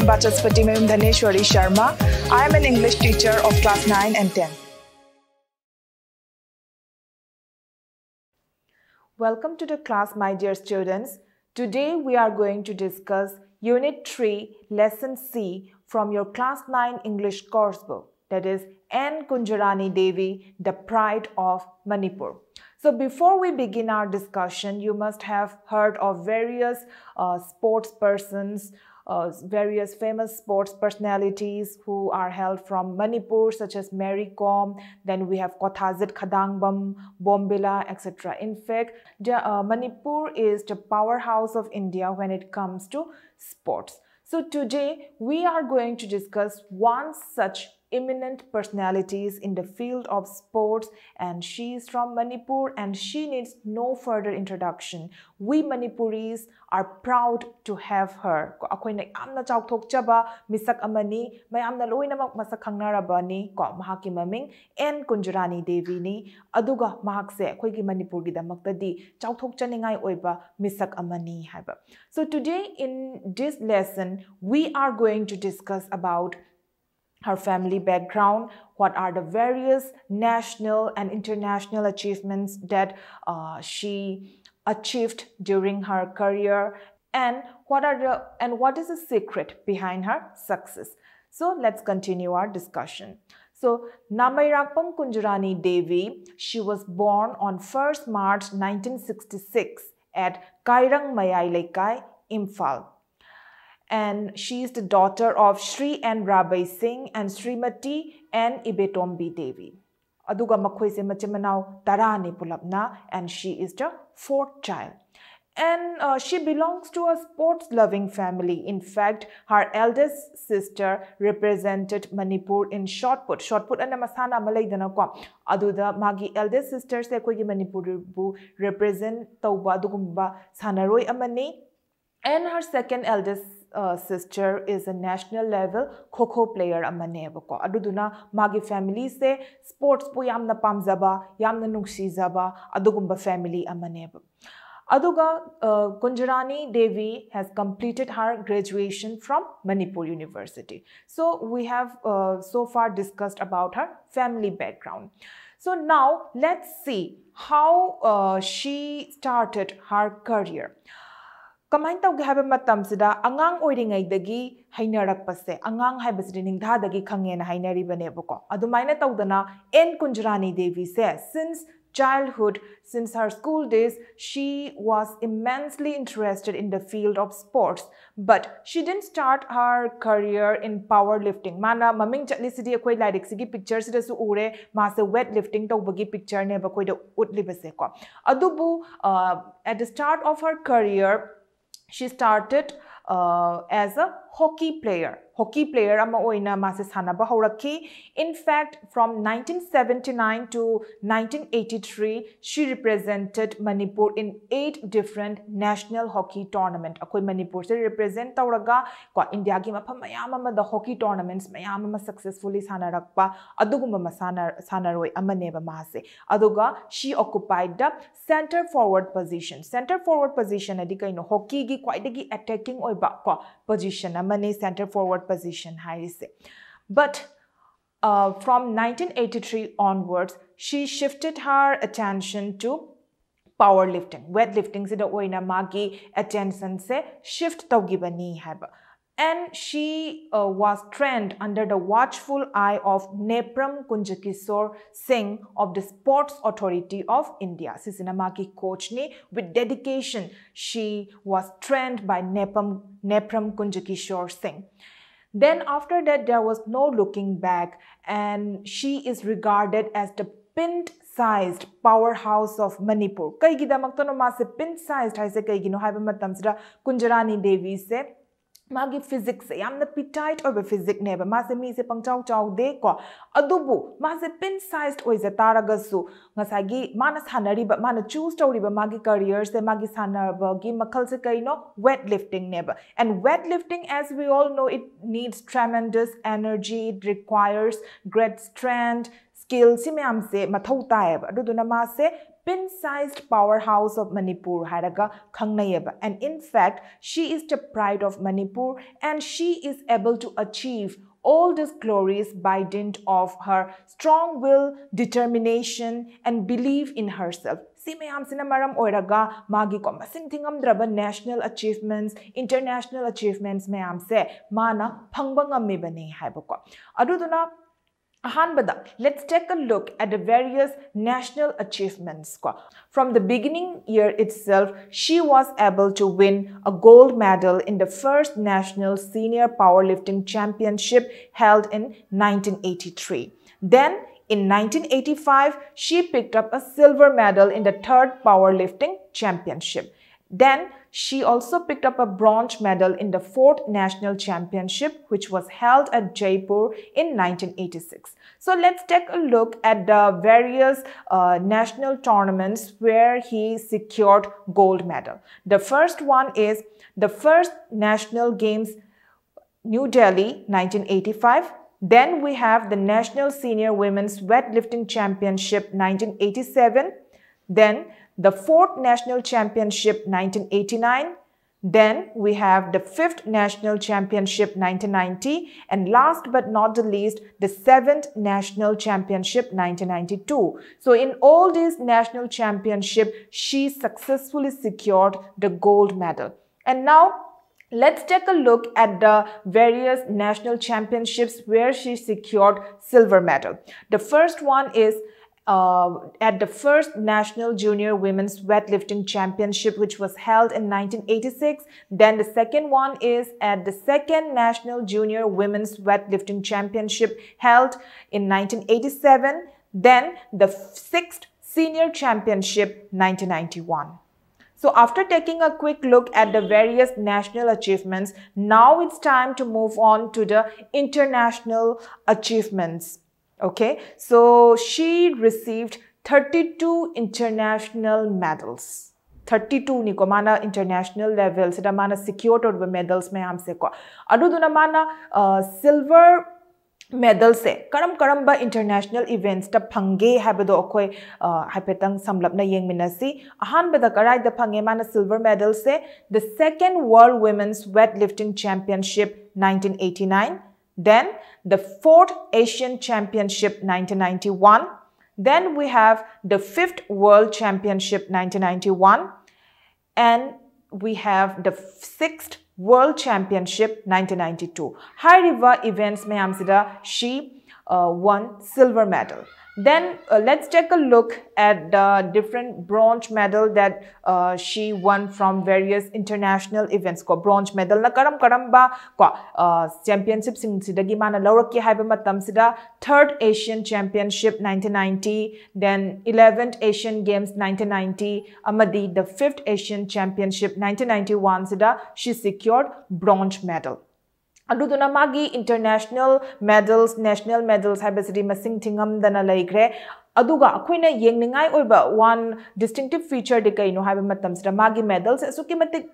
I'm Bachaspati Mayum Dhaneshwari Sharma. I'm an English teacher of class 9 and 10. Welcome to the class, my dear students. Today we are going to discuss Unit 3, Lesson C from your Class 9 English coursebook, that is N. Kunjarani Devi, The Pride of Manipur. So before we begin our discussion, you must have heard of various uh, sportspersons uh, various famous sports personalities who are held from Manipur, such as Mary Kom. Then we have Kothazit Khadangbam, Bombila, etc. In fact, the, uh, Manipur is the powerhouse of India when it comes to sports. So today we are going to discuss one such eminent personalities in the field of sports and she is from Manipur and she needs no further introduction. We Manipuris are proud to have her. Ko akoina amna chautokchaba misak amani mayamna loinamak masak khangnarabani ko mahaki maming N Kunjurani Devi ni aduga mahakse akoi gi Manipur gi damaktadi chautokchaningai oiba misak amani haiba. So today in this lesson we are going to discuss about her family background, what are the various national and international achievements that uh, she achieved during her career, and what are the and what is the secret behind her success. So let's continue our discussion. So Namairapam Kunjarani Devi, she was born on 1st March 1966 at Kairang Mayailekai, Imphal and she is the daughter of Sri and Rabbi Singh and Srimati and Ibetombi Devi. Aduga makhoi machimanao tarani pulapna and she is the fourth child. And uh, she belongs to a sports loving family. In fact, her eldest sister represented Manipur in shot put. Shot put and masana malaydana ko. Aduda magi eldest sister se koi Manipur represent tauba dugumba sanaroi amani. And her second eldest uh, sister is a national level kho kho player amane ko aduduna magi family se sports pu yamna pamzaba yamna nungshi zaba adugumba family amane Aduga uh, Devi has completed her graduation from Manipur University. So we have uh, so far discussed about her family background. So now let's see how uh, she started her career. ಕಮೈನ್ ತೌಗೆ ಹೈಬ ಮತಮ್ಸಿದ ಅಂಗಾಂಗ್ ಓರಿಗೈದಗಿ ಹೈನರಕ್ಪಸೆ ಅಂಗಾಂಗ್ ಹೈಬಸಿದ ನಿಂಗ್ಧಾದಗಿ ಖಂಗೇನ ಹೈನರಿಬನೆಬಕೋ ಅದುಮೈನ ತೌದನ ಎನ್ ಕುಂಜರಾನಿ ದೇವಿ ಸೆ since childhood since her school days she was immensely interested in the field of sports but she didn't start her career in powerlifting mana maming chatli sidi akoi lairik sigi picture sida su ure ma se weightlifting tawbagi picture ne ba koi da utlibase adubu at the start of her career she started uh, as a hockey player hockey player ama oina mase sanaba haurakhi in fact from 1979 to 1983 she represented manipur in eight different national hockey tournament akoi manipur se represent tauraga ko india gi mapham mayam ama the hockey tournaments mayam ama successfully sanarakpa adugumba masana sanaroi amane ba mase aduga she occupied the center forward position center forward position adi kaino hockey gi kwaidagi attacking oiba ko position amane center forward position Harris. But uh, from 1983 onwards, she shifted her attention to powerlifting, weightlifting sida oina magi attention se shift taugi bani haba. And she uh, was trained under the watchful eye of Nepram Kunjakisor Singh of the Sports Authority of India. Sisinamaki coach ni with dedication she was trained by Nepram, Nepram Kunjakishore Singh. Then after that, there was no looking back and she is regarded as the pint sized powerhouse of Manipur. Kaigidamaktano mase pinned sized haise kaigino haiba matamsra Kunjarani Devi se magi physics se yamna मागी physics यामना पिटाइट और physique ने मासे मी से पंगचाव चाव दे को अदुबु मासे पिन साइज्ड ओइज तारगसु ngasagi mana sanari ba mana choose tawri ba magi career se magi sanar ba gi makhal se kai no weight lifting ne ba and weight lifting as we all know it needs tremendous energy it requires great strength skill si myam se mathau ta ba adu na ma se pin sized powerhouse of Manipur, Haraga Kangnayeba. And in fact, she is the pride of Manipur and she is able to achieve all these glories by dint of her strong will, determination, and belief in herself. See, me I'm sinamaram oiraga magi koma singtingam draba national achievements, international achievements, me I'm say, mana pangbangam mebane hai boko. Aduduna Ahanbada, let's take a look at the various national achievements. From the beginning year itself, she was able to win a gold medal in the first national senior powerlifting championship held in 1983. Then, in 1985, she picked up a silver medal in the third powerlifting championship. Then she also picked up a bronze medal in the fourth national championship which was held at Jaipur in 1986. So let's take a look at the various uh, national tournaments where he secured gold medal. The first one is the first national games New Delhi 1985. Then we have the National Senior Women's Weightlifting Championship 1987. Then the fourth national championship 1989, then we have the fifth national championship 1990 and last but not the least the seventh national championship 1992. So in all these national championship she successfully secured the gold medal. And now Let's take a look at the various national championships where she secured silver medal. The first one is uh, at the first National Junior Women's Weightlifting Championship, which was held in 1986. Then the second one is at the second National Junior Women's Weightlifting Championship held in 1987. Then the sixth Senior Championship 1991. So after taking a quick look at the various national achievements, now it's time to move on to the international achievements. Okay, so she received 32 international medals. 32 ni ko mana international level sida mana secured or medals me mayam se ko adu aduduna mana silver medal se karam karam ba international events ta phange habado akoi haipetang samlapna yengmina si ahan ba da karai da phange mana silver medal se the second world women's weightlifting championship 1989 Then the fourth Asian Championship 1991. Then we have the fifth World Championship 1991. And we have the sixth World Championship 1992. High river events mein she uh, won silver medal. Then uh, let's take a look at the different bronze medal that uh, she won from various international events ko bronze medal na karam karamba ko uh, championship sing sidagi mana lawrakke haiba matam sida third Asian Championship 1990 then 11th Asian Games 1990 amadi the fifth Asian Championship 1991 sida she secured bronze medal मागी international medals national medals लेग्रे अदुगा अखुइने येंगनिङाय ओइब one distinctive feature दे कैनो हाबे मतमसरा मेडल्स सुकि मते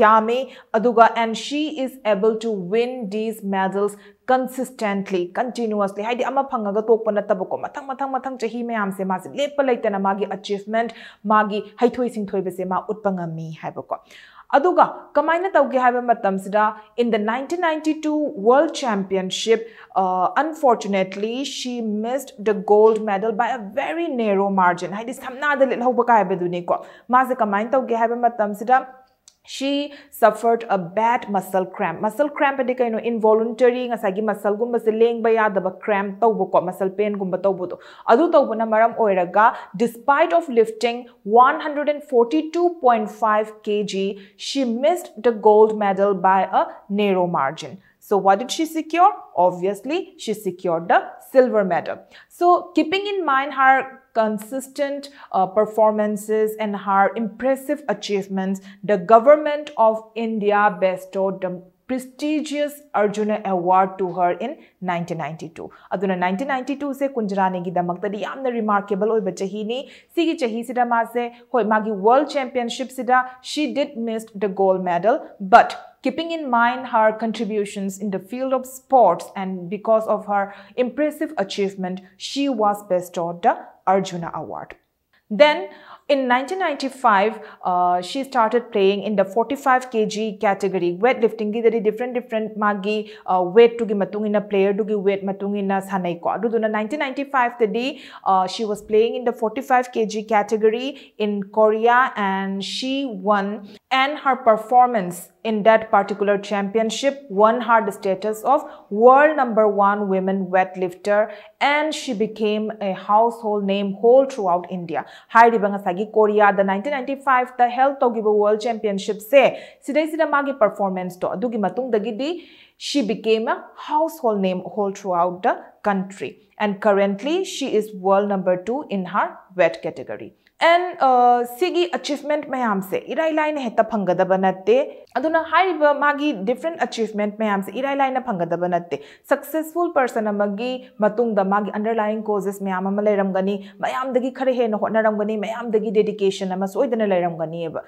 यामे and she is able to win these medals consistently continuously हाइदि अमा फंगगा तोकपन तबको मथंग मथंग मथंग चही मे आमसे मासे लेप लैतेना मागी अचीवमेंट मागी मा उत्पंगमी हाइबको Aduga, Kamaina Tauke Haiba Matamsida, in the 1992 World Championship, uh, unfortunately, she missed the gold medal by a very narrow margin. Hai, this is not the little Hobaka Haibaduniko. Maza Kamaina Tauke Haiba Matamsida, she suffered a bad muscle cramp muscle cramp adi kaino involuntary nga sagi muscle gum bas lengba ya da cramp to ko muscle pain gum to bu adu to na maram oiraga despite of lifting 142.5 kg she missed the gold medal by a narrow margin so what did she secure? Obviously, she secured the silver medal. So keeping in mind her consistent uh, performances and her impressive achievements, the government of India bestowed the prestigious Arjuna Award to her in 1992. ꯑꯗꯨꯅ 1992 ꯁꯦ ꯀꯨꯟꯖꯔꯥꯅꯤꯒꯤꯗꯃꯛꯇꯗꯤ ꯌꯥꯝꯅ ꯔꯤꯃꯥꯔꯀꯦꯕꯜ ꯑꯣꯏꯕ ꯆꯍꯤꯅꯤ ꯁꯤꯒꯤ ꯆꯍꯤꯁꯤꯗ ꯃꯥꯁꯦ world ꯃꯥꯒꯤ world ꯆꯦꯝꯄꯤꯌꯟꯁꯤꯞꯁꯤꯗ she did miss the gold medal, but keeping in mind her contributions in the field of sports and because of her impressive achievement, she was bestowed the Arjuna Award. Then, in 1995, uh, she started playing in the 45 kg category, weightlifting is dari different different magi uh, weight tugi matungina player give weight matungina sanai ko. 1995 tadi uh, she was playing in the 45 kg category in Korea and she won and her performance in that particular championship won her the status of world number one women weightlifter and she became a household name whole throughout India. Hi sagi Korea the 1995 the Health Togibo World Championship se sidai sida magi performance to adugi matung dagidi she became a household name whole throughout the country and currently she is world number 2 in her weight category. एन सिगी achievement मैम से इराय लाइन हेत फंगदब नत्ते different achievement मैम से इराय लाइन फंगद नत्ते सक्सेसफुल पर्सन मागी अंडरलाइंग कोजेस मैम लेरमगनी मैम खर हेन होनरमगनी मैमदगी डेडिकेशन सोयदन लेरमगनी एब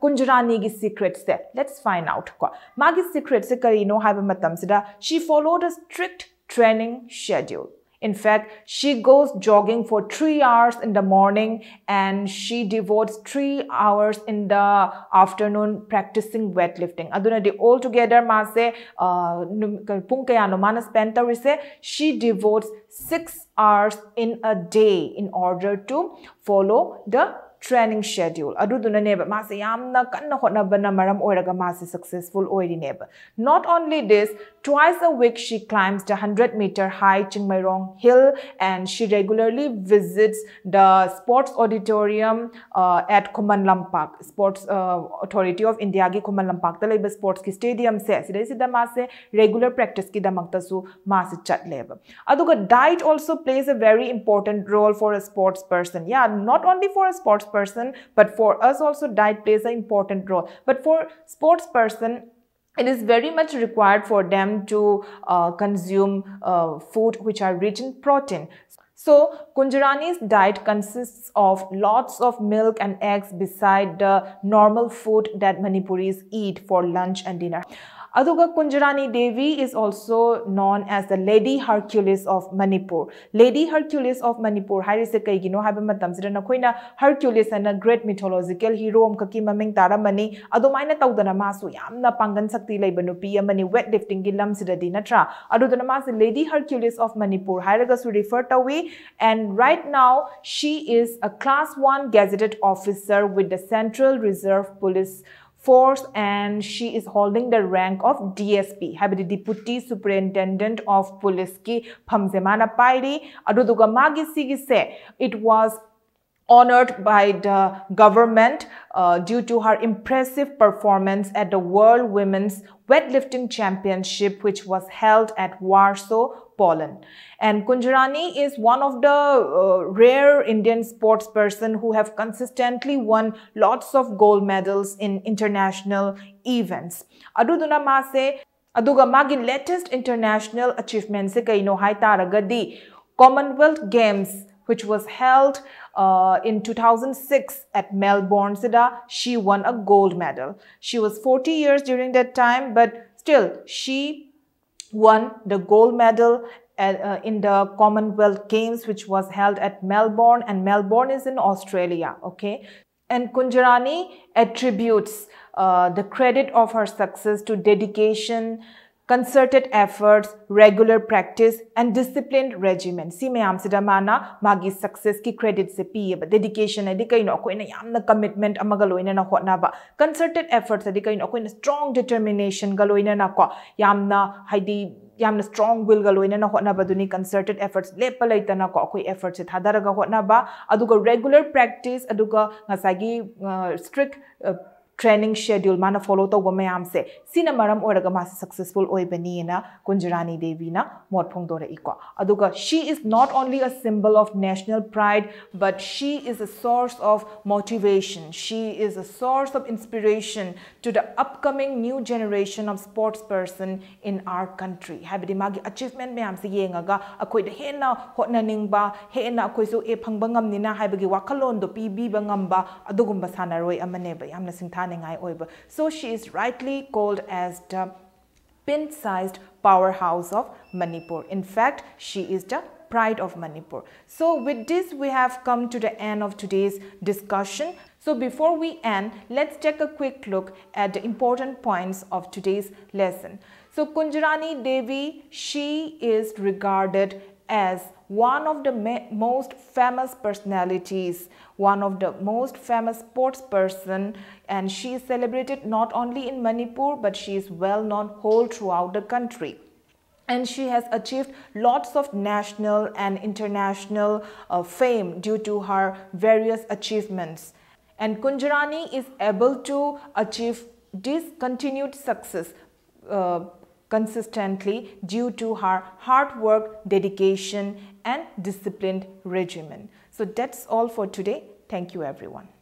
कुंजरानी गी सीक्रेट्स से लेट्स फाइंड आउट को मागी सीक्रेट्स से करीनो हाइब मतम सिदा she followed a strict training schedule In fact, she goes jogging for three hours in the morning and she devotes three hours in the afternoon practicing weightlifting. Adunadi altogether mase pung kaya no manas pentarise, she devotes six hours in a day in order to follow the training schedule adudunaneba masi yamna kanna hotnabana maram oiraga masi successful oiri oirineba not only this twice a week she climbs the 100 meter high chingmairong hill and she regularly visits the sports auditorium uh, at kumanlam park sports uh, authority of india gi kumanlam park ta leba sports ki stadium se sidai sida mase regular practice ki damakta su masi chatleba aduga diet also plays a very important role for a sports person yeah not only for a sports person but for us also diet plays an important role but for sports person it is very much required for them to uh, consume uh, food which are rich in protein. So Kunjarani's diet consists of lots of milk and eggs beside the normal food that Manipuris eat for lunch and dinner. Aduga Kunjarani Devi is also known as the Lady Hercules of Manipur. Lady Hercules of Manipur harise kai gino haba matam sira nakhoina Hercules A great mythological hero am kaki maming tara mani adumaina tawdana ma su yamna pangan sakti laiba nupi amani wet lifting gi lam sira di natra Lady Hercules of Manipur hairaga su refer we, and right now she is a class 1 gazetted officer with the Central Reserve Police force and she is holding the rank of DSP ꯍꯥꯏꯕꯗꯤ Deputy Superintendent of Police ki ꯐꯝꯖꯦ pairi aduduga magi sigi se it was honored by the government uh, due to her impressive performance at the World Women's weightlifting championship which was held at Warsaw, Poland. And Kunjarani is one of the uh, rare Indian sportsperson who have consistently won lots of gold medals in international events. Aduduna Mase ꯑꯗꯨꯒ ꯃꯥꯒꯤ latest international ꯑꯦꯆꯤꯞꯃꯦꯟꯁꯦ ꯀꯩꯅꯣ ꯍꯥꯏ ꯇꯥꯔꯒꯗꯤ ꯀꯣꯃꯟꯋꯦꯜꯊ which was held uh, in 2006 at Melbourne Sida, she won a gold medal. She was 40 years during that time, but still she won the gold medal uh, uh, in the Commonwealth Games, which was held at Melbourne, and Melbourne is in Australia, okay? And Kunjarani attributes uh, the credit of her success to dedication, concerted efforts, regular practice, and disciplined regimen. Si mayam sida mana magi success ki credit se piye ba dedication adi kaino akoina yamna commitment amaga loina na hotna ba concerted efforts adi kaino akoina strong determination ga loina na ko yamna haidi yamna strong will ga loina na hotna ba duni concerted efforts lepa laitana ko akoi efforts se thadara ga hotna ba aduga regular practice aduga ngasagi strict training schedule mana follow to ba mayam se sina maram oiraga ma successful oibani na kunjarani devi na mot phongdora ikwa. aduga she is not only a symbol of national pride but she is a source of motivation she is a source of inspiration to the upcoming new generation of sports person in our country habidi magi achievement mayam se yengaga akoi da hena hotna ningba hena akoi so e phangba ngamni na habagi wakalon do pibi ba ngamba adugumba sanaroi amane ba yamna singthane so she is rightly called as the pin-sized powerhouse of Manipur. In fact, she is the pride of Manipur. So with this, we have come to the end of today's discussion. So before we end, let's take a quick look at the important points of today's lesson. So Kunjarani Devi, she is regarded as one of the most famous personalities, one of the most famous sportsperson, and she is celebrated not only in Manipur but she is well known whole throughout the country and she has achieved lots of national and international uh, fame due to her various achievements. And Kunjarani is able to achieve this continued success uh, consistently due to her hard work, dedication and disciplined regimen. So that's all for today. Thank you everyone.